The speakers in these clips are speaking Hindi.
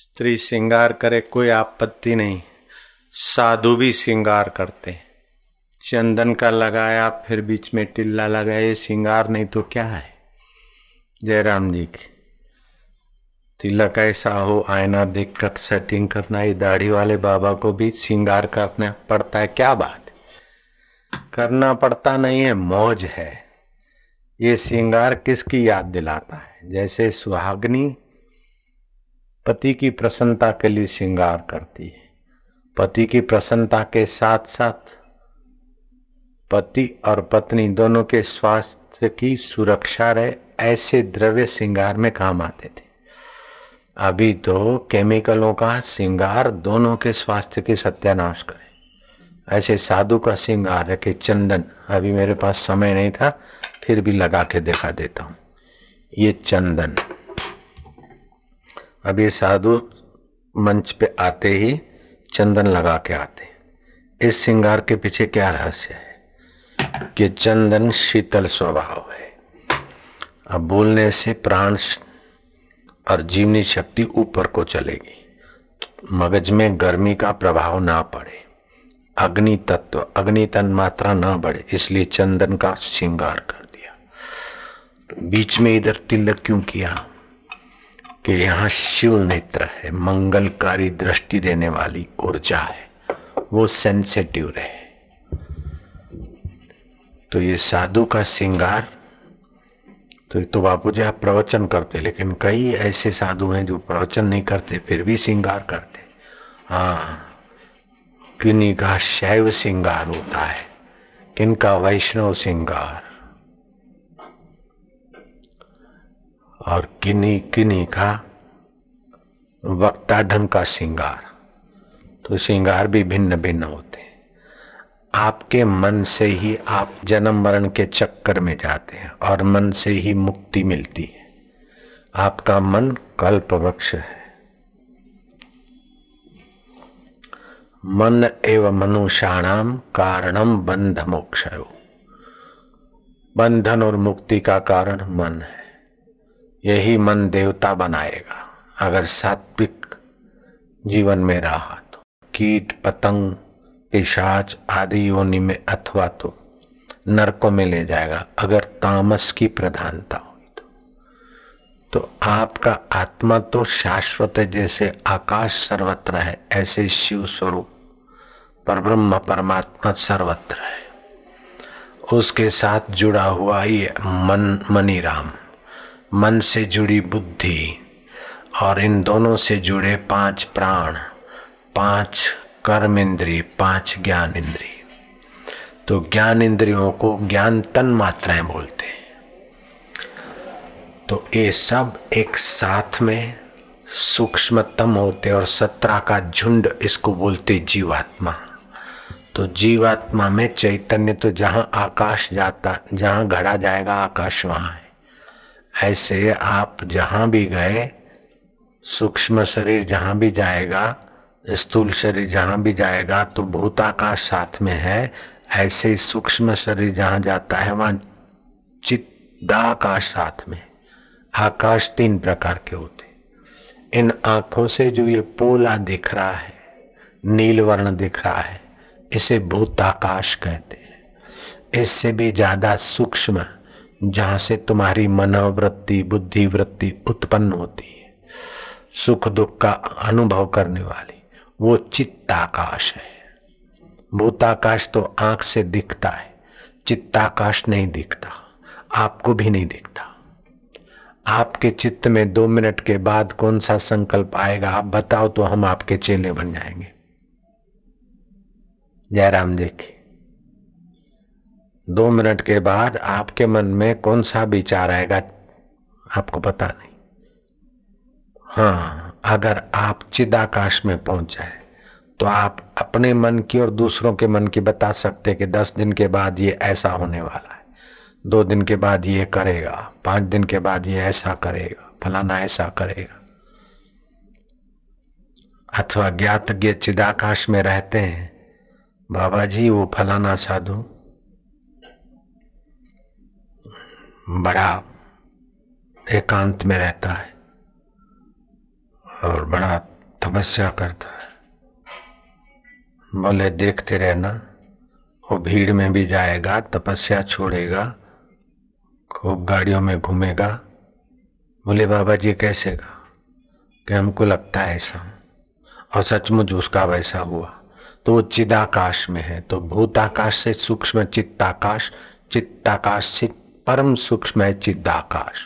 स्त्री श्रृंगार करे कोई आपत्ति नहीं साधु भी श्रृंगार करते चंदन का लगाया फिर बीच में टिल्ला लगाया ये श्रृंगार नहीं तो क्या है जयराम जी की तिलक ऐसा हो आईना देख कर सेटिंग करना ये दाढ़ी वाले बाबा को भी श्रृंगार करना पड़ता है क्या बात करना पड़ता नहीं है मौज है ये श्रृंगार किसकी याद दिलाता है जैसे सुहागनी पति की प्रसन्नता के लिए श्रृंगार करती है पति की प्रसन्नता के साथ साथ पति और पत्नी दोनों के स्वास्थ्य की सुरक्षा रहे ऐसे द्रव्य श्रृंगार में काम आते थे अभी तो केमिकलों का श्रृंगार दोनों के स्वास्थ्य के सत्यानाश करे ऐसे साधु का श्रृंगार कि चंदन अभी मेरे पास समय नहीं था फिर भी लगा के दिखा देता हूँ ये चंदन अभी साधु मंच पे आते ही चंदन लगा के आते इस श्रृंगार के पीछे क्या रहस्य है कि चंदन शीतल स्वभाव है अब बोलने से प्राण और जीवनी शक्ति ऊपर को चलेगी मगज में गर्मी का प्रभाव ना पड़े अग्नि तत्व अग्नि तन मात्रा ना बढ़े इसलिए चंदन का श्रृंगार कर दिया बीच में इधर तिलक क्यों किया कि यहाँ शिव नेत्र है मंगलकारी दृष्टि देने वाली ऊर्जा है वो सेंसेटिव रहे तो ये साधु का श्रृंगार तो तो बापू जी आप प्रवचन करते लेकिन कई ऐसे साधु हैं जो प्रवचन नहीं करते फिर भी श्रृंगार करते हाँ किन्हीं का शैव श्रृंगार होता है किनका वैष्णव श्रृंगार और किन्नी किन्नी का वक्ता ढंग का श्रृंगार तो श्रृंगार भी भिन्न भिन्न होते हैं आपके मन से ही आप जन्म मरण के चक्कर में जाते हैं और मन से ही मुक्ति मिलती है आपका मन कल्प वृक्ष है मन एवं मनुष्याणाम कारणम बंध मोक्ष बंधन और मुक्ति का कारण मन है यही मन देवता बनाएगा अगर सात्विक जीवन में रहा तो कीट पतंग पिशाच आदि योनि में अथवा तो नरकों में ले जाएगा अगर तामस की प्रधानता हुई तो तो आपका आत्मा तो शाश्वत है जैसे आकाश सर्वत्र है ऐसे शिव स्वरूप पर ब्रह्म परमात्मा सर्वत्र है उसके साथ जुड़ा हुआ ये मन मनी राम मन से जुड़ी बुद्धि और इन दोनों से जुड़े पांच प्राण पांच कर्म इंद्री पांच ज्ञान इंद्री तो ज्ञान इंद्रियों को ज्ञान तन मात्राएं बोलते हैं तो ये सब एक साथ में सूक्ष्मतम होते और सत्रह का झुंड इसको बोलते जीवात्मा तो जीवात्मा में चैतन्य तो जहाँ आकाश जाता जहाँ घड़ा जाएगा आकाश वहाँ है ऐसे आप जहाँ भी गए सूक्ष्म शरीर जहाँ भी जाएगा स्थूल शरीर जहाँ भी जाएगा तो भूताकाश साथ में है ऐसे सूक्ष्म शरीर जहाँ जाता है वहाँ चिदाकाश साथ में आकाश तीन प्रकार के होते इन आँखों से जो ये पोला दिख रहा है नील वर्ण दिख रहा है इसे भूताकाश कहते हैं इससे भी ज्यादा सूक्ष्म जहां से तुम्हारी मनोवृत्ति बुद्धि वृत्ति उत्पन्न होती है सुख दुख का अनुभव करने वाली वो चित्ताकाश है भूताकाश तो आंख से दिखता है चित्ताकाश नहीं दिखता आपको भी नहीं दिखता आपके चित्त में दो मिनट के बाद कौन सा संकल्प आएगा आप बताओ तो हम आपके चेले बन जाएंगे जयराम देखिए दो मिनट के बाद आपके मन में कौन सा विचार आएगा आपको पता नहीं हाँ अगर आप चिदाकाश में पहुंच जाए तो आप अपने मन की और दूसरों के मन की बता सकते कि दस दिन के बाद ये ऐसा होने वाला है दो दिन के बाद ये करेगा पांच दिन के बाद ये ऐसा करेगा फलाना ऐसा करेगा अथवा ज्ञातज्ञ चिदाकाश में रहते हैं बाबा जी वो फलाना साधु बड़ा एकांत में रहता है और बड़ा तपस्या करता है बोले देखते रहना वो भीड़ में भी जाएगा तपस्या छोड़ेगा खूब गाड़ियों में घूमेगा बोले बाबा जी कैसे का कि हमको लगता है ऐसा और सचमुच उसका वैसा हुआ तो वो चिदाकाश में है तो भूताकाश से सूक्ष्म चित्ताकाश चित्ताकाश से परम सूक्ष्म है चिद्दाकाश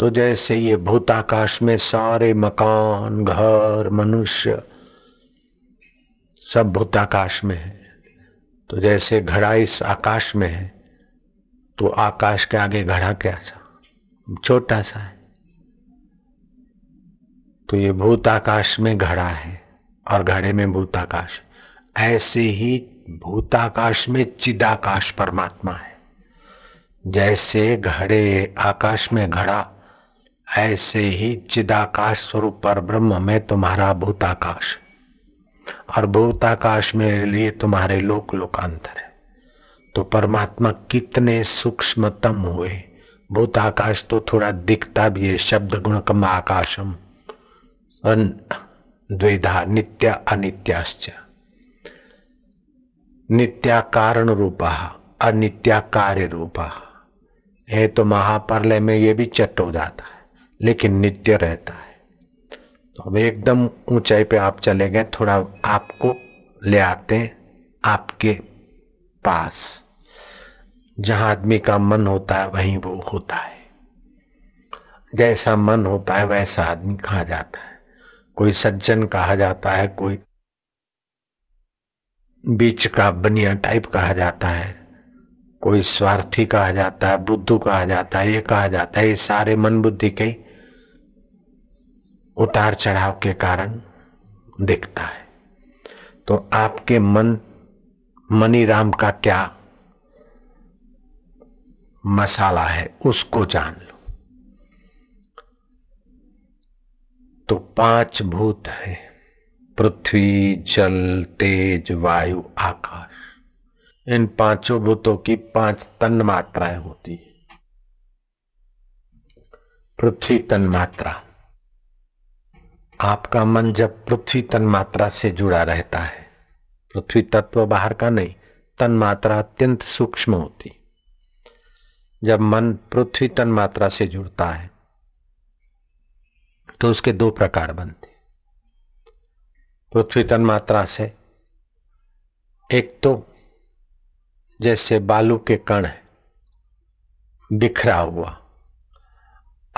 तो जैसे ये भूताकाश में सारे मकान घर मनुष्य सब भूताकाश में है तो जैसे घड़ा इस आकाश में है तो आकाश के आगे घड़ा क्या सा छोटा सा है तो ये भूताकाश में घड़ा है और घड़े में भूताकाश ऐसे ही भूताकाश में चिदाकाश परमात्मा है जैसे घड़े आकाश में घड़ा ऐसे ही चिदाकाश स्वरूप पर ब्रह्म में तुम्हारा भूताकाश और भूताकाश में लिए तुम्हारे लोक लोकांतर है तो परमात्मा कितने सूक्ष्मतम हुए भूताकाश तो थोड़ा दिखता भी है शब्द गुण कम आकाशम द्विधा नित्य अनित्याश्च नित्या कारण रूपा अनित्या कार्य रूपा है तो महाप्रलय में ये भी चट हो जाता है लेकिन नित्य रहता है तो अब एकदम ऊंचाई पे आप चले गए थोड़ा आपको ले आते हैं आपके पास जहां आदमी का मन होता है वहीं वो होता है जैसा मन होता है वैसा आदमी कहा जाता है कोई सज्जन कहा जाता है कोई बीच का बनिया टाइप कहा जाता है कोई स्वार्थी कहा जाता है बुद्धू कहा जाता है ये कहा जाता है ये सारे मन बुद्धि के उतार चढ़ाव के कारण दिखता है तो आपके मन मनी राम का क्या मसाला है उसको जान लो तो पांच भूत हैं पृथ्वी जल तेज वायु आकाश इन पांचों भूतों की पांच तन मात्राएं होती है पृथ्वी तन मात्रा आपका मन जब पृथ्वी तन मात्रा से जुड़ा रहता है पृथ्वी तत्व बाहर का नहीं तन मात्रा अत्यंत सूक्ष्म होती जब मन पृथ्वी तन मात्रा से जुड़ता है तो उसके दो प्रकार बनते पृथ्वी तन मात्रा से एक तो जैसे बालू के कण है बिखरा हुआ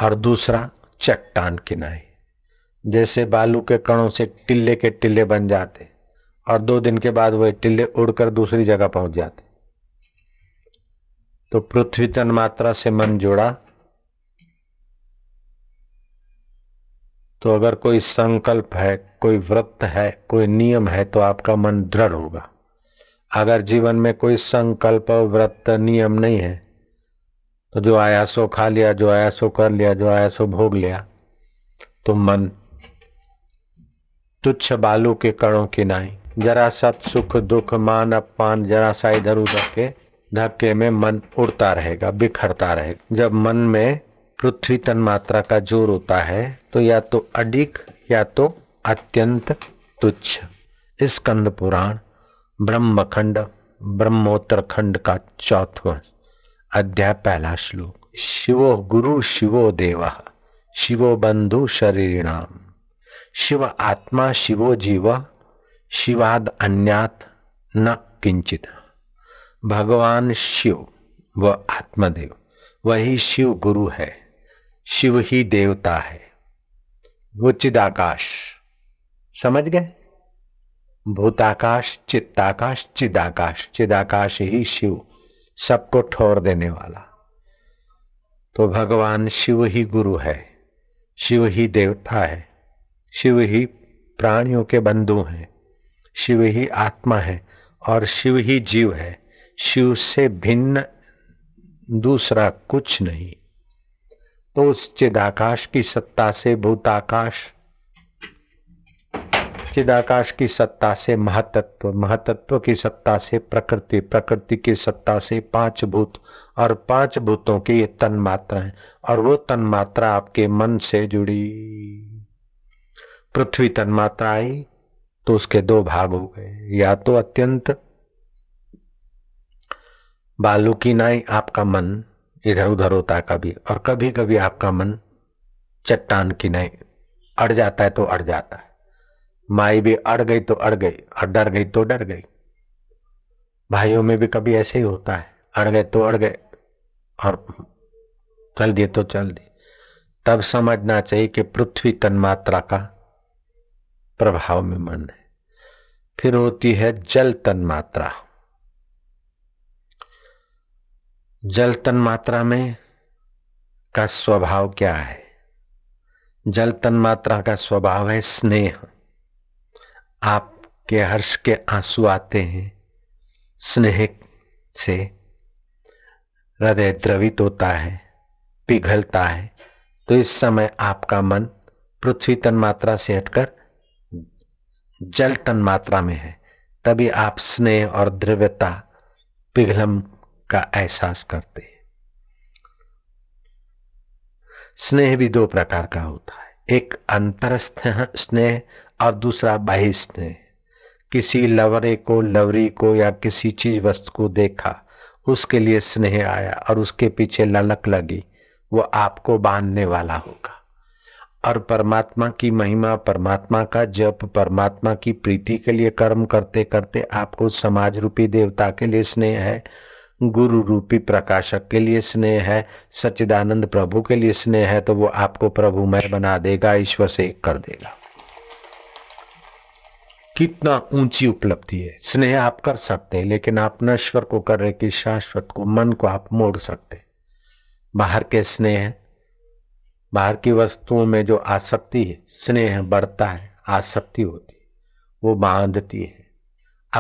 और दूसरा चट्टान किनाई जैसे बालू के कणों से टिल्ले के टिल्ले बन जाते और दो दिन के बाद वह टिल्ले उड़कर दूसरी जगह पहुंच जाते तो पृथ्वी तन मात्रा से मन जोड़ा तो अगर कोई संकल्प है कोई व्रत है कोई नियम है तो आपका मन दृढ़ होगा अगर जीवन में कोई संकल्प व्रत नियम नहीं है तो जो आया सो खा लिया जो आया सो कर लिया जो आया सो भोग लिया तो मन तुच्छ बालू के कणों की नाई जरा सत सुख दुख मान अपमान जरा सा इधर उधर के धक्के में मन उड़ता रहेगा बिखरता रहेगा जब मन में पृथ्वी तन मात्रा का जोर होता है तो या तो अधिक या तो अत्यंत तुच्छ स्कंद पुराण ब्रह्मखंड ब्रह्मोत्तर खंड का चौथवा अध्याय पहला श्लोक शिवो गुरु शिवो देव शिवो बंधु शरीराम शिव आत्मा शिवो जीव शिवाद अन्यात न किंचित भगवान शिव व आत्मदेव वही शिव गुरु है शिव ही देवता है वो चिदाकाश समझ गए भूताकाश चित्ताकाश चिदाकाश चिदाकाश ही शिव सबको ठोर देने वाला तो भगवान शिव ही गुरु है शिव ही देवता है शिव ही प्राणियों के बंधु हैं शिव ही आत्मा है और शिव ही जीव है शिव से भिन्न दूसरा कुछ नहीं तो उस चिदाकाश की सत्ता से भूताकाश चिदाकाश की सत्ता से महातत्व महातत्व की सत्ता से प्रकृति प्रकृति की सत्ता से पांच भूत और पांच भूतों की ये तन मात्रा है और वो तन मात्रा आपके मन से जुड़ी पृथ्वी तन मात्रा आई तो उसके दो भाग हो गए या तो अत्यंत बालू की नाई आपका मन इधर उधर होता है कभी और कभी कभी आपका मन चट्टान की नहीं अड़ जाता है तो अड़ जाता है माई भी अड़ गई तो अड़ गई और डर गई तो डर गई भाइयों में भी कभी ऐसे ही होता है अड़ गए तो अड़ गए और चल दिए तो चल दिए तब समझना चाहिए कि पृथ्वी तन्मात्रा का प्रभाव में मन है फिर होती है जल तन्मात्रा जल तन मात्रा में का स्वभाव क्या है जल तन मात्रा का स्वभाव है स्नेह आपके हर्ष के आंसू आते हैं स्नेह से हृदय द्रवित होता है पिघलता है तो इस समय आपका मन पृथ्वी तन मात्रा से हटकर जल तन मात्रा में है तभी आप स्नेह और द्रव्यता पिघलम का एहसास करते हैं स्नेह भी दो प्रकार का होता है एक अंतरस्थ स्नेह और दूसरा बाहिश ने किसी लवरे को लवरी को या किसी चीज वस्तु को देखा उसके लिए स्नेह आया और उसके पीछे ललक लगी वो आपको बांधने वाला होगा और परमात्मा की महिमा परमात्मा का जप परमात्मा की प्रीति के लिए कर्म करते करते आपको समाज रूपी देवता के लिए स्नेह है गुरु रूपी प्रकाशक के लिए स्नेह है सच्चिदानंद प्रभु के लिए स्नेह है तो वो आपको प्रभुमय बना देगा ईश्वर से एक कर देगा कितना ऊंची उपलब्धि है स्नेह आप कर सकते हैं लेकिन आप नश्वर को कर रहे कि शाश्वत को मन को आप मोड़ सकते बाहर के स्नेह बाहर की वस्तुओं में जो आसक्ति है स्नेह बढ़ता है आसक्ति होती है वो बांधती है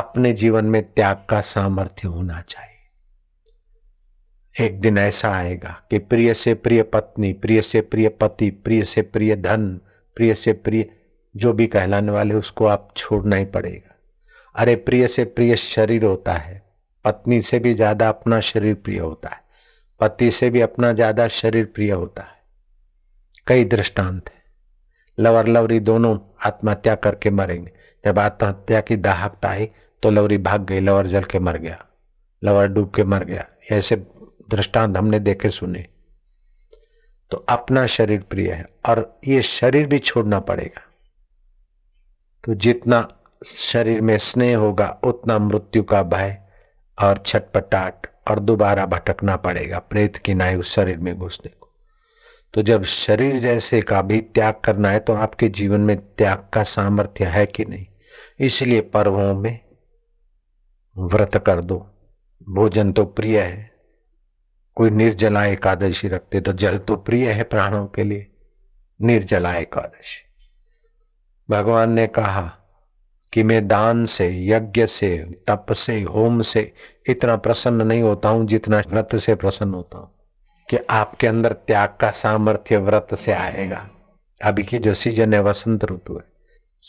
अपने जीवन में त्याग का सामर्थ्य होना चाहिए एक दिन ऐसा आएगा कि प्रिय से प्रिय पत्नी प्रिय से प्रिय पति प्रिय से प्रिय धन प्रिय से प्रिय जो भी कहलाने वाले उसको आप छोड़ना ही पड़ेगा अरे प्रिय से प्रिय शरीर होता है पत्नी से भी ज्यादा अपना शरीर प्रिय होता है पति से भी अपना ज्यादा शरीर प्रिय होता है कई दृष्टांत है लवर लवरी दोनों आत्महत्या करके मरेंगे जब आत्महत्या की दाहकता आई तो लवरी भाग गई लवर जल के मर गया लवर डूब के मर गया ऐसे दृष्टांत हमने देखे सुने तो अपना शरीर प्रिय है और ये शरीर भी छोड़ना पड़ेगा तो जितना शरीर में स्नेह होगा उतना मृत्यु का भय और छटपटाट और दोबारा भटकना पड़ेगा प्रेत की नायु शरीर में घुसने को तो जब शरीर जैसे का भी त्याग करना है तो आपके जीवन में त्याग का सामर्थ्य है कि नहीं इसलिए पर्वों में व्रत कर दो भोजन तो प्रिय है कोई निर्जला एकादशी रखते तो जल तो प्रिय है प्राणों के लिए निर्जला एकादशी भगवान ने कहा कि मैं दान से यज्ञ से तप से होम से इतना प्रसन्न नहीं होता हूं जितना व्रत से प्रसन्न होता हूं कि आपके अंदर त्याग का सामर्थ्य व्रत से आएगा अभी की जो सीजन है वसंत ऋतु है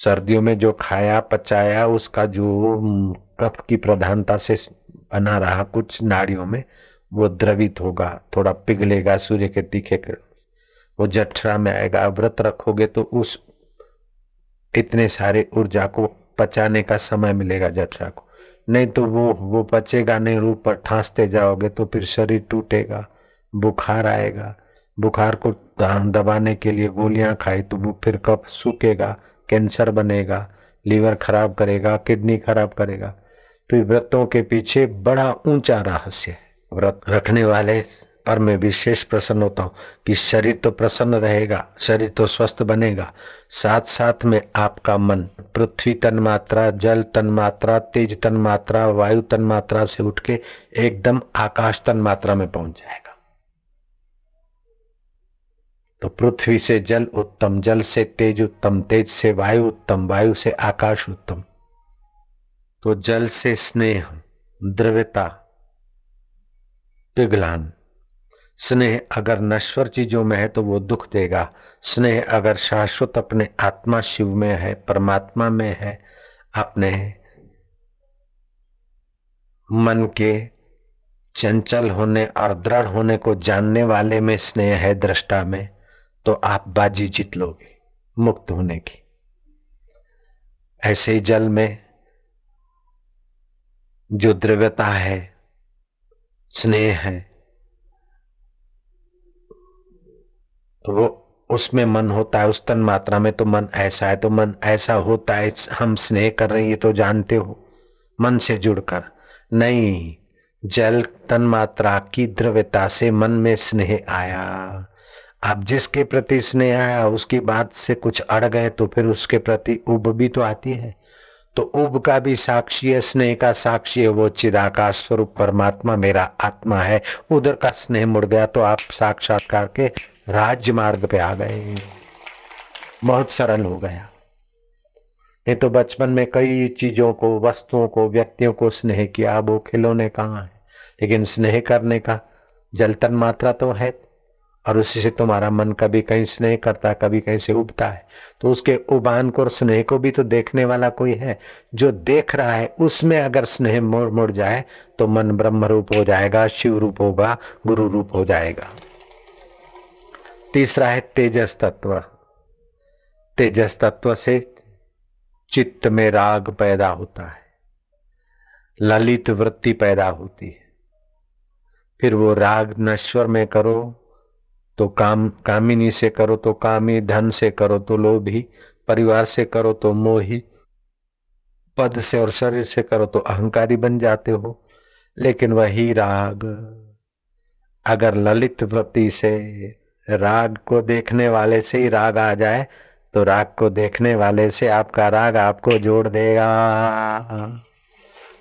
सर्दियों में जो खाया पचाया उसका जो कफ की प्रधानता से बना रहा कुछ नाड़ियों में वो द्रवित होगा थोड़ा पिघलेगा सूर्य के तीखे वो जठरा में आएगा व्रत रखोगे तो उस इतने सारे ऊर्जा को पचाने का समय मिलेगा जठरा को नहीं तो वो वो पचेगा नहीं रूप पर ठांसते जाओगे तो फिर शरीर टूटेगा बुखार आएगा बुखार को दबाने के लिए गोलियां खाई तो वो फिर कफ सूखेगा कैंसर बनेगा लीवर खराब करेगा किडनी खराब करेगा तो व्रतों के पीछे बड़ा ऊंचा रहस्य है व्रत रखने वाले और मैं विशेष प्रसन्न होता हूँ कि शरीर तो प्रसन्न रहेगा शरीर तो स्वस्थ बनेगा साथ साथ में आपका मन पृथ्वी तन मात्रा जल तन मात्रा तेज तन मात्रा वायु तन मात्रा से उठ के एकदम आकाश तन मात्रा में पहुंच जाएगा तो पृथ्वी से जल उत्तम जल से तेज उत्तम तेज से वायु उत्तम वायु से आकाश उत्तम तो जल से स्नेह द्रव्यता पिघलान स्नेह अगर नश्वर चीजों में है तो वो दुख देगा स्नेह अगर शाश्वत अपने आत्मा शिव में है परमात्मा में है अपने मन के चंचल होने और दृढ़ होने को जानने वाले में स्नेह है दृष्टा में तो आप बाजी जीत लोगे मुक्त होने की ऐसे ही जल में जो द्रव्यता है स्नेह है तो वो उसमें मन होता है उस तन मात्रा में तो मन ऐसा है तो मन ऐसा होता है हम स्नेह कर रहे हैं ये तो जानते हो मन से जुड़कर नहीं जल तन मात्रा की द्रव्यता से मन में स्नेह आया अब जिसके प्रति स्नेह आया उसकी बात से कुछ अड़ गए तो फिर उसके प्रति उब भी तो आती है तो उब का भी साक्षी है स्नेह का साक्षी है वो चिदाकाश स्वरूप परमात्मा मेरा आत्मा है उधर का स्नेह मुड़ गया तो आप साक्षात्कार के राज्य मार्ग पे आ गए बहुत सरल हो गया नहीं तो बचपन में कई चीजों को वस्तुओं को व्यक्तियों को स्नेह किया वो खिलौने कहाँ है लेकिन स्नेह करने का जलतन मात्रा तो है और उसी से तुम्हारा मन कभी कहीं स्नेह करता कभी कहीं से उबता है तो उसके उबान को और स्नेह को भी तो देखने वाला कोई है जो देख रहा है उसमें अगर स्नेह मोड़ मोड़ जाए तो मन ब्रह्म रूप हो जाएगा शिव रूप होगा गुरु रूप हो जाएगा तीसरा है तेजस तत्व तेजस तत्व से चित्त में राग पैदा होता है ललित वृत्ति पैदा होती है फिर वो राग नश्वर में करो तो काम कामिनी से करो तो कामी धन से करो तो लोभी परिवार से करो तो मोही पद से और शरीर से करो तो अहंकारी बन जाते हो लेकिन वही राग अगर ललित वृत्ति से राग को देखने वाले से ही राग आ जाए तो राग को देखने वाले से आपका राग आपको जोड़ देगा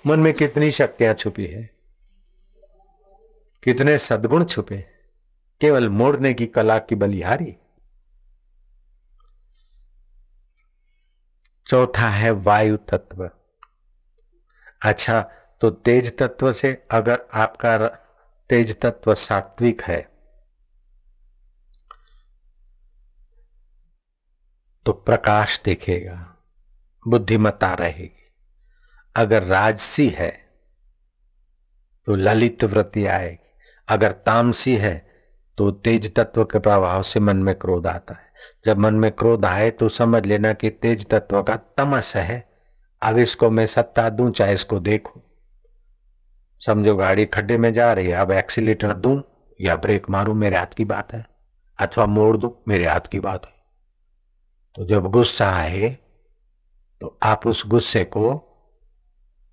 मन में कितनी शक्तियां छुपी है कितने सदगुण छुपे केवल मोड़ने की कला की बलिहारी चौथा है वायु तत्व अच्छा तो तेज तत्व से अगर आपका तेज तत्व सात्विक है तो प्रकाश देखेगा बुद्धिमत्ता रहेगी अगर राजसी है तो ललित वृत्ति आएगी अगर तामसी है तो तेज तत्व के प्रभाव से मन में क्रोध आता है जब मन में क्रोध आए तो समझ लेना कि तेज तत्व का तमस है अब इसको मैं सत्ता दूं चाहे इसको देखूं समझो गाड़ी खड्डे में जा रही है अब एक्सीटर दूं या ब्रेक मारूं मेरे हाथ की बात है अथवा मोड़ दूं मेरे हाथ की बात है तो जब गुस्सा आए तो आप उस गुस्से को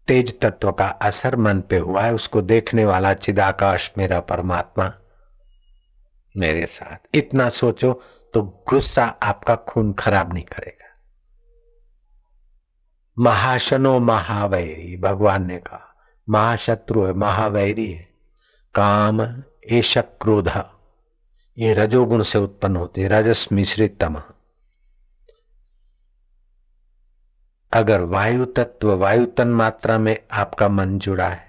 तेज तत्व का असर मन पे हुआ है उसको देखने वाला चिदाकाश मेरा परमात्मा मेरे साथ इतना सोचो तो गुस्सा आपका खून खराब नहीं करेगा महाशनो महावैरी भगवान ने कहा महाशत्रु है महावैरी है काम एशक क्रोध ये रजोगुण से उत्पन्न होते रजस मिश्रित तमह अगर वायु तत्व वायु तन मात्रा में आपका मन जुड़ा है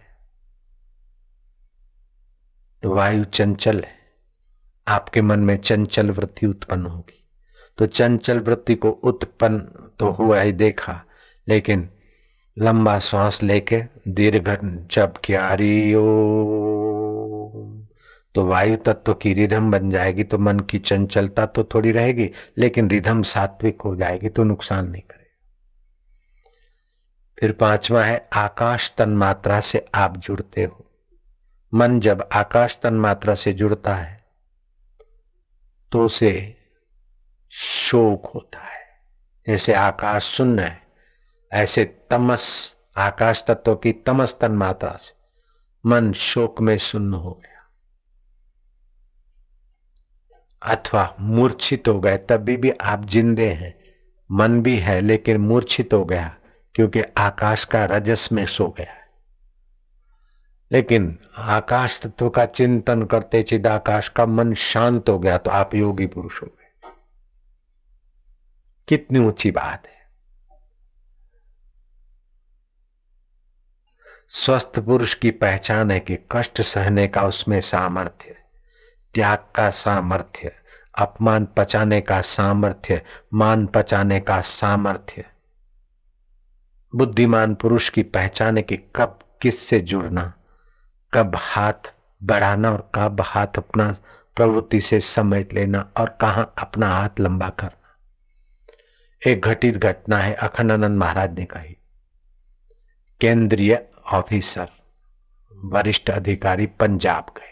तो वायु चंचल है आपके मन में चंचल वृत्ति उत्पन्न होगी तो चंचल वृत्ति को उत्पन्न तो हुआ ही देखा लेकिन लंबा श्वास लेके दीर्घ जब क्या हरिओ तो वायु तत्व की रिधम बन जाएगी तो मन की चंचलता तो थोड़ी रहेगी लेकिन रिधम सात्विक हो जाएगी तो नुकसान नहीं करेगी फिर पांचवा है आकाश तन मात्रा से आप जुड़ते हो मन जब आकाश तन मात्रा से जुड़ता है तो उसे शोक होता है जैसे आकाश सुन्न है ऐसे तमस आकाश तत्व की तमस तन मात्रा से मन शोक में सुन्न हो गया अथवा मूर्छित हो गए तभी भी आप जिंदे हैं मन भी है लेकिन मूर्छित हो गया क्योंकि आकाश का रजस में सो गया है लेकिन आकाश तत्व का चिंतन करते चिद आकाश का मन शांत हो गया तो आप योगी पुरुष हो गए कितनी ऊंची बात है स्वस्थ पुरुष की पहचान है कि कष्ट सहने का उसमें सामर्थ्य त्याग का सामर्थ्य अपमान पचाने का सामर्थ्य मान पचाने का सामर्थ्य बुद्धिमान पुरुष की पहचान है कि कब किस से जुड़ना कब हाथ बढ़ाना और कब हाथ अपना प्रवृत्ति से समेट लेना और कहा अपना हाथ लंबा करना एक घटित घटना है अखंडानंद महाराज ने कही केंद्रीय ऑफिसर वरिष्ठ अधिकारी पंजाब गए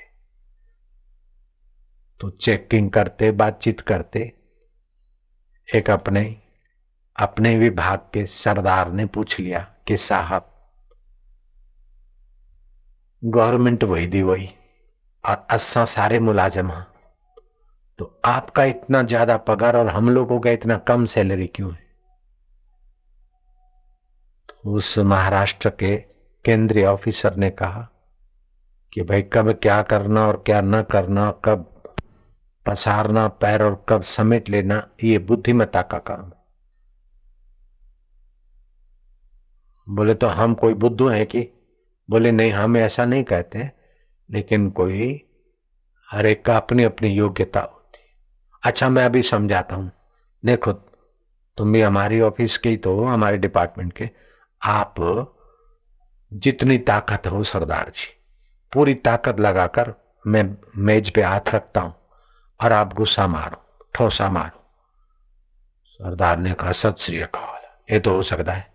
तो चेकिंग करते बातचीत करते एक अपने अपने विभाग के सरदार ने पूछ लिया कि साहब गवर्नमेंट वही दी वही और अस्सा सारे मुलाजम हैं तो आपका इतना ज्यादा पगार और हम लोगों का इतना कम सैलरी क्यों है तो उस महाराष्ट्र के केंद्रीय ऑफिसर ने कहा कि भाई कब क्या करना और क्या न करना कब पसारना पैर और कब समेट लेना ये बुद्धिमत्ता का काम है बोले तो हम कोई बुद्धू हैं कि बोले नहीं हम ऐसा नहीं कहते लेकिन कोई हर एक का अपनी अपनी योग्यता होती अच्छा मैं अभी समझाता हूँ देखो तुम भी हमारी ऑफिस के ही तो हो हमारे डिपार्टमेंट के आप जितनी ताकत हो सरदार जी पूरी ताकत लगाकर मैं मेज पे हाथ रखता हूँ और आप गुस्सा मारो ठोसा मारो सरदार ने कहा सत श्री अकाल ये तो हो सकता है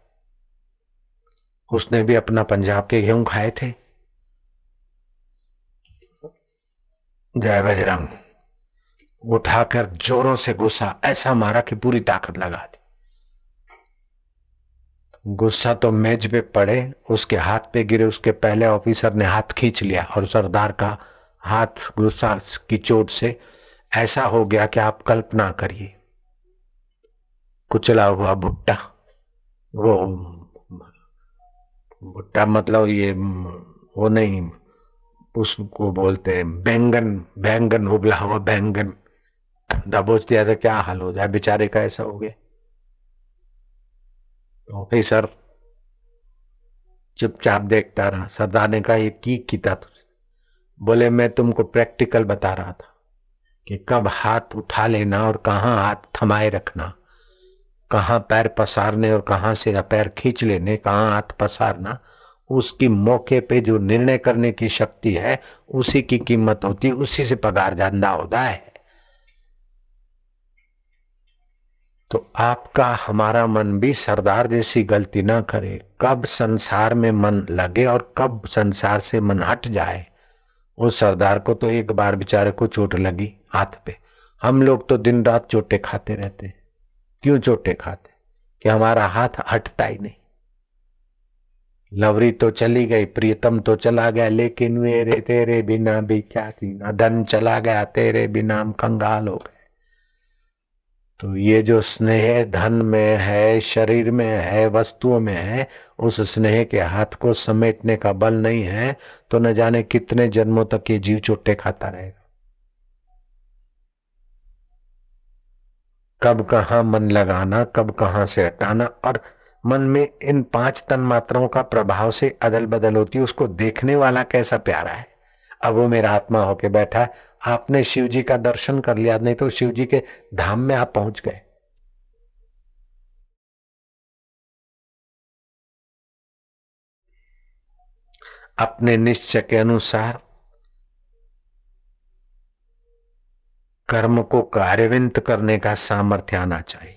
उसने भी अपना पंजाब के गेहूं खाए थे जय बजरंग उठाकर जोरों से गुस्सा ऐसा मारा कि पूरी ताकत लगा दी गुस्सा तो मेज पे पड़े उसके हाथ पे गिरे उसके पहले ऑफिसर ने हाथ खींच लिया और सरदार का हाथ गुस्सा की चोट से ऐसा हो गया कि आप कल्पना करिए कुचला हुआ भुट्टा वो भुट्टा मतलब ये वो नहीं उसको बोलते हैं बैंगन बैंगन उबला हुआ बैंगन दबोच दिया था क्या हाल हो जाए बेचारे का ऐसा हो गया तो सर चुपचाप देखता रहा सरदार ने कहा ये की किता तुझे बोले मैं तुमको प्रैक्टिकल बता रहा था कि कब हाथ उठा लेना और कहाँ हाथ थमाए रखना कहाँ पैर पसारने और कहाँ से पैर खींच लेने कहाँ हाथ पसारना उसकी मौके पे जो निर्णय करने की शक्ति है उसी की कीमत होती उसी से पगार ज्यादा होता है तो आपका हमारा मन भी सरदार जैसी गलती ना करे कब संसार में मन लगे और कब संसार से मन हट जाए उस सरदार को तो एक बार बेचारे को चोट लगी हाथ पे हम लोग तो दिन रात चोटे खाते रहते हैं क्यों चोटे खाते कि हमारा हाथ हटता ही नहीं लवरी तो चली गई प्रियतम तो चला गया लेकिन मेरे तेरे बिना भी क्या ना धन चला गया तेरे बिना हम कंगाल हो गए तो ये जो स्नेह धन में है शरीर में है वस्तुओं में है उस स्नेह के हाथ को समेटने का बल नहीं है तो न जाने कितने जन्मों तक ये जीव चोटे खाता रहेगा कब कहाँ मन लगाना कब कहाँ से हटाना और मन में इन पांच तन मात्राओं का प्रभाव से अदल बदल होती है उसको देखने वाला कैसा प्यारा है अब वो मेरा आत्मा होके बैठा है आपने शिव जी का दर्शन कर लिया नहीं तो शिव जी के धाम में आप पहुंच गए अपने निश्चय के अनुसार कर्म को कार्यविंत करने का सामर्थ्य आना चाहिए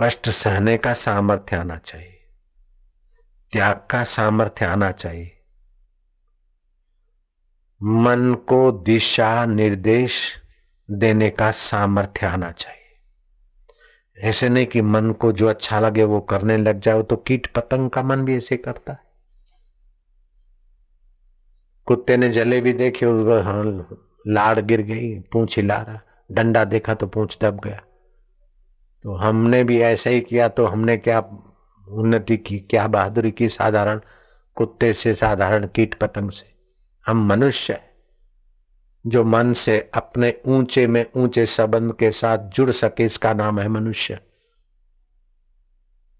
कष्ट सहने का सामर्थ्य आना चाहिए त्याग का सामर्थ्य आना चाहिए मन को दिशा निर्देश देने का सामर्थ्य आना चाहिए ऐसे नहीं कि मन को जो अच्छा लगे वो करने लग जाओ तो कीट पतंग का मन भी ऐसे करता है कुत्ते ने जले भी देखे हाँ लाड़ गिर गई पूछ हिला रहा डंडा देखा तो पूछ दब गया तो हमने भी ऐसा ही किया तो हमने क्या उन्नति की क्या बहादुरी की साधारण कुत्ते से साधारण कीट पतंग से हम मनुष्य जो मन से अपने ऊंचे में ऊंचे संबंध के साथ जुड़ सके इसका नाम है मनुष्य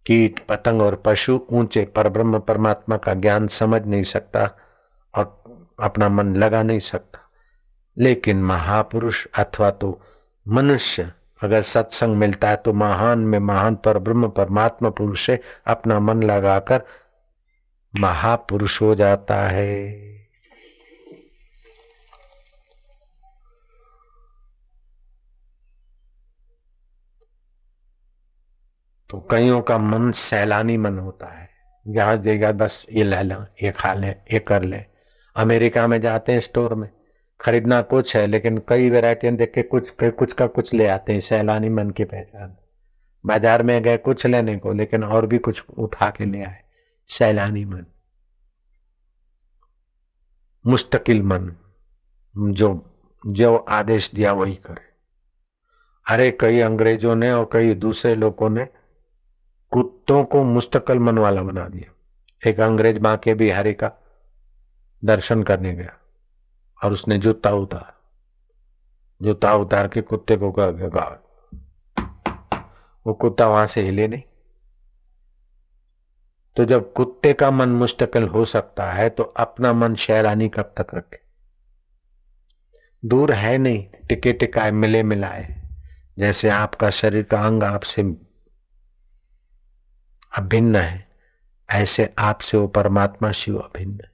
कीट पतंग और पशु ऊंचे परब्रह्म परमात्मा का ज्ञान समझ नहीं सकता और अपना मन लगा नहीं सकता लेकिन महापुरुष अथवा तो मनुष्य अगर सत्संग मिलता है तो महान में महान पर ब्रह्म परमात्मा पुरुष से अपना मन लगाकर महापुरुष हो जाता है तो कईयों का मन सैलानी मन होता है जहां देगा बस ये ले लें ये खा लें ये कर लें अमेरिका में जाते हैं स्टोर में खरीदना कुछ है लेकिन कई वेराइटियाँ देख के कुछ कुछ का कुछ ले आते हैं सैलानी मन की पहचान बाजार में गए कुछ लेने को लेकिन और भी कुछ उठा के ले आए सैलानी मन मुस्तकिल मन जो जो आदेश दिया वही करे अरे कई अंग्रेजों ने और कई दूसरे लोगों ने कुत्तों को मुस्तकल मन वाला बना दिया एक अंग्रेज मां के बिहारी का दर्शन करने गया और उसने जूता उतार जूता उतार के कुत्ते को गा वो कुत्ता वहां से हिले नहीं तो जब कुत्ते का मन मुस्तकिल हो सकता है तो अपना मन शहरानी कब तक रखे दूर है नहीं टिके टिकाए मिले मिलाए जैसे आपका शरीर का अंग आपसे अभिन्न है ऐसे आपसे वो परमात्मा शिव अभिन्न है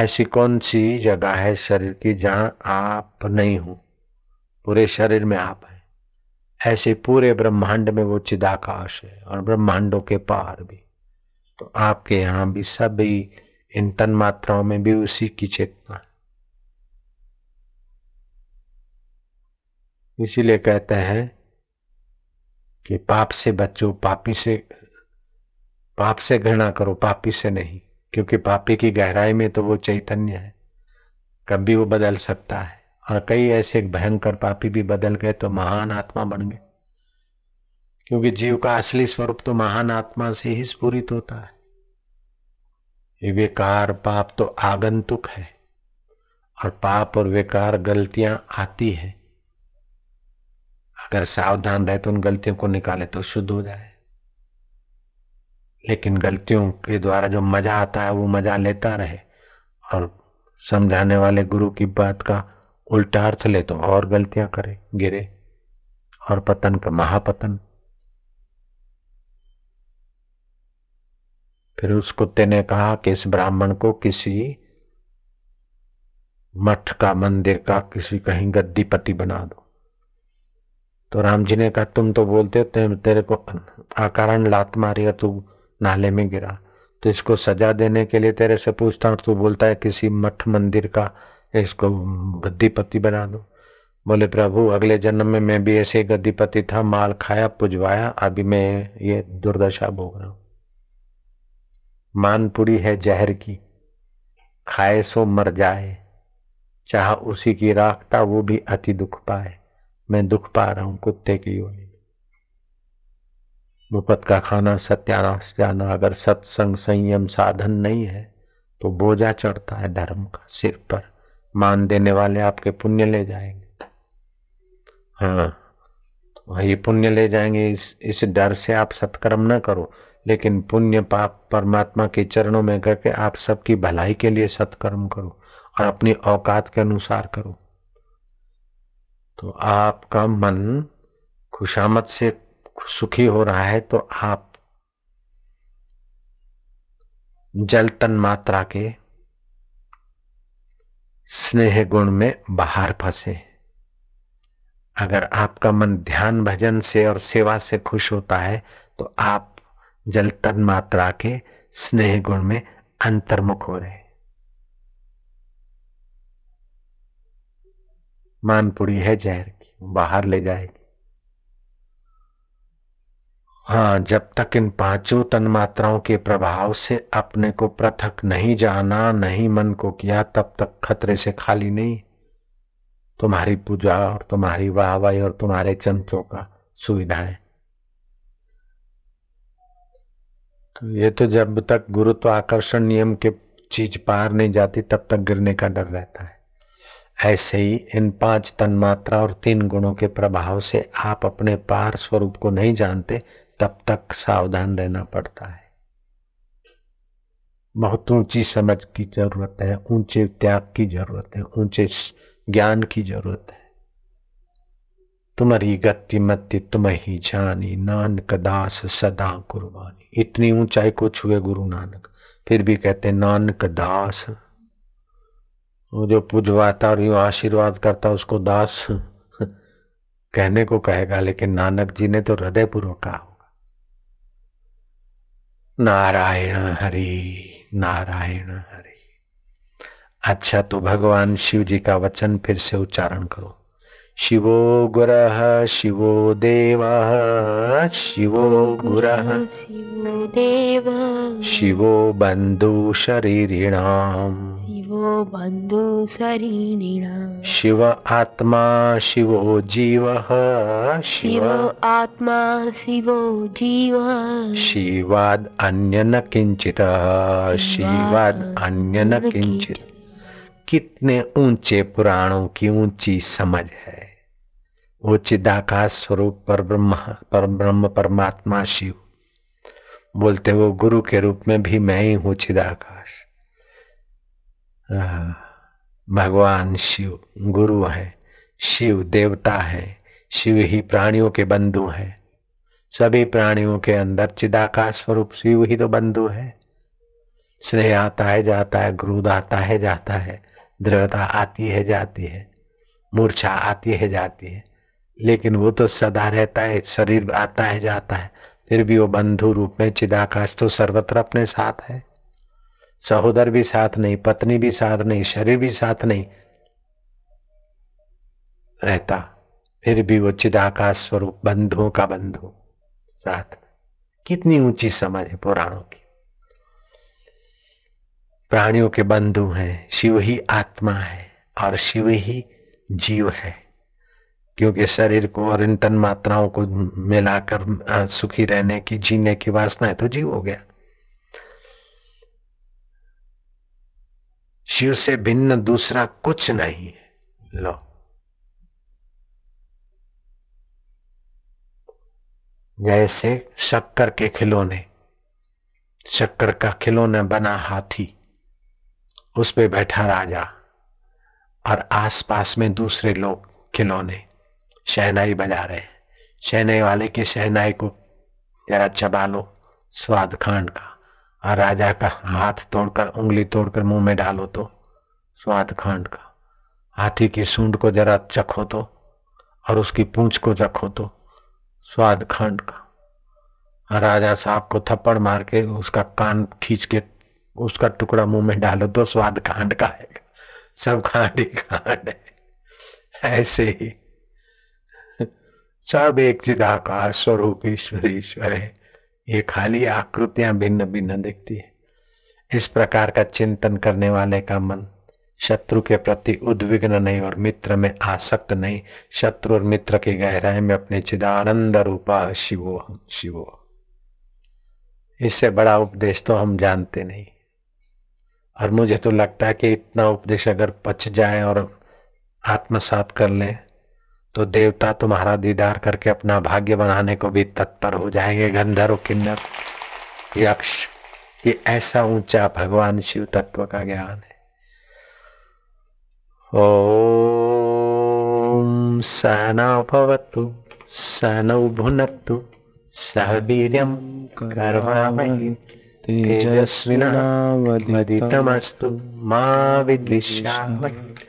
ऐसी कौन सी जगह है शरीर की जहां आप नहीं हो पूरे शरीर में आप हैं ऐसे पूरे ब्रह्मांड में वो चिदाकाश है और ब्रह्मांडों के पार भी तो आपके यहां भी सभी इन तन मात्राओं में भी उसी की चेतना है इसीलिए कहते हैं कि पाप से बचो पापी से पाप से घृणा करो पापी से नहीं क्योंकि पापी की गहराई में तो वो चैतन्य है कभी वो बदल सकता है और कई ऐसे भयंकर पापी भी बदल गए तो महान आत्मा बन गए क्योंकि जीव का असली स्वरूप तो महान आत्मा से ही स्फूरित होता है ये विकार पाप तो आगंतुक है और पाप और विकार गलतियां आती है अगर सावधान रहे तो उन गलतियों को निकाले तो शुद्ध हो जाए लेकिन गलतियों के द्वारा जो मजा आता है वो मजा लेता रहे और समझाने वाले गुरु की बात का उल्टा अर्थ ले तो और गलतियां करे गिरे और पतन का महापतन फिर उस कुत्ते ने कहा कि इस ब्राह्मण को किसी मठ का मंदिर का किसी कहीं गद्दीपति बना दो तो राम जी ने कहा तुम तो बोलते हो तेरे को आकारण लात मारी तू नाले में गिरा तो इसको सजा देने के लिए तेरे से पूछता हूँ तू बोलता है किसी मठ मंदिर का इसको गद्दीपति बना दो बोले प्रभु अगले जन्म में मैं भी ऐसे गद्दीपति था माल खाया पुजवाया अभी मैं ये दुर्दशा भोग रहा हूं मानपुरी है जहर की खाए सो मर जाए चाह उसी की राखता वो भी अति दुख पाए मैं दुख पा रहा हूं कुत्ते की योनी मुफ्त का खाना सत्यानाश जाना अगर सत्संग संयम साधन नहीं है तो बोझा चढ़ता है धर्म का सिर पर मान देने वाले आपके पुण्य ले जाएंगे हाँ वही पुण्य ले जाएंगे इस इस डर से आप सत्कर्म न करो लेकिन पुण्य पाप परमात्मा के चरणों में करके आप सबकी भलाई के लिए सत्कर्म करो और अपनी औकात के अनुसार करो तो आपका मन खुशामत से सुखी हो रहा है तो आप जल तन मात्रा के स्नेह गुण में बाहर फंसे अगर आपका मन ध्यान भजन से और सेवा से खुश होता है तो आप जल तन मात्रा के स्नेह गुण में अंतर्मुख हो रहे मानपुरी है जहर की बाहर ले जाएगी हाँ जब तक इन पांचों तन्मात्राओं के प्रभाव से अपने को पृथक नहीं जाना नहीं मन को किया तब तक खतरे से खाली नहीं तुम्हारी पूजा और तुम्हारी वाहवाही और तुम्हारे चमचों का सुविधाएं तो ये तो जब तक गुरुत्व आकर्षण नियम के चीज पार नहीं जाती तब तक गिरने का डर रहता है ऐसे ही इन पांच तन्मात्रा और तीन गुणों के प्रभाव से आप अपने पार स्वरूप को नहीं जानते तब तक सावधान रहना पड़ता है बहुत ऊंची समझ की जरूरत है ऊंचे त्याग की जरूरत है ऊंचे ज्ञान की जरूरत है तुम्हारी गति मति तुम ही जानी नानक दास सदा कुर्बानी इतनी ऊंचाई को छुए गुरु नानक फिर भी कहते नानक दास वो जो पूजवाता और यूँ आशीर्वाद करता उसको दास कहने को कहेगा लेकिन नानक जी ने तो हृदय पूर्वक कहा नारायण हरि नारायण हरि अच्छा तो भगवान शिव जी का वचन फिर से उच्चारण करो शिवो गुरः शिवो देवः शिवो गुरः शिवो देव शिवो शरीरिणाम बंधु सरिणिणा शिव आत्मा शिवो जीव शिव आत्मा शिवो अन्य न किंचित शिवाद अन्य न किंचित कितने ऊंचे पुराणों की ऊंची समझ है वो चिदाकाश स्वरूप पर ब्रह्म पर ब्रह्म परमात्मा शिव बोलते वो गुरु के रूप में भी मैं ही हूँ चिदाकाश भगवान शिव गुरु हैं शिव देवता है शिव ही प्राणियों के बंधु हैं सभी प्राणियों के अंदर चिदाकाश स्वरूप शिव ही तो बंधु है स्नेह आता है जाता है ग्रुद आता है जाता है दृढ़ता आती है जाती है मूर्छा आती है जाती है लेकिन वो तो सदा रहता है शरीर आता है जाता है फिर भी वो बंधु रूप में चिदाकाश तो सर्वत्र अपने साथ है सहोदर भी साथ नहीं पत्नी भी साथ नहीं शरीर भी साथ नहीं रहता फिर भी वो चिदाकाश स्वरूप बंधुओं का बंधु साथ कितनी ऊंची समझ है पुराणों की प्राणियों के बंधु हैं शिव ही आत्मा है और शिव ही जीव है क्योंकि शरीर को और इन तन मात्राओं को मिलाकर सुखी रहने की जीने की वासना है तो जीव हो गया शिव से भिन्न दूसरा कुछ नहीं है लो जैसे शक्कर के खिलौने शक्कर का खिलौना बना हाथी उस पे बैठा राजा और आसपास में दूसरे लोग खिलौने शहनाई बजा रहे हैं शहनाई वाले के शहनाई को जरा चबा लो स्वाद खांड का और राजा का हाथ तोड़कर उंगली तोड़कर मुंह में डालो तो स्वाद खांड का हाथी की सूंड को जरा चखो तो और उसकी पूंछ को चखो तो स्वाद खांड का राजा साहब को थप्पड़ मार के उसका कान खींच के उसका टुकड़ा मुंह में डालो तो स्वाद खांड का है सब खांड ही खांड है ऐसे ही सब एक चिदा का स्वरूप ईश्वर ईश्वर है ये खाली आकृतियां भिन्न भिन्न दिखती है इस प्रकार का चिंतन करने वाले का मन शत्रु के प्रति उद्विग्न नहीं और मित्र में आसक्त नहीं शत्रु और मित्र की गहराई में अपने चिदानंद रूपा शिवो हम शिवो इससे बड़ा उपदेश तो हम जानते नहीं और मुझे तो लगता है कि इतना उपदेश अगर पच जाए और आत्मसात कर लें तो देवता तुम्हारा दीदार करके अपना भाग्य बनाने को भी तत्पर हो जाएंगे गंधर्व किन्नर यक्ष ये ऐसा ऊंचा भगवान शिव तत्व का ज्ञान है ओम सहनाभवतु सहनौ भुनत्तु सह वीर्यं कर्वामहि तेजस्विनावदितमस्तु मा विद्विषावहि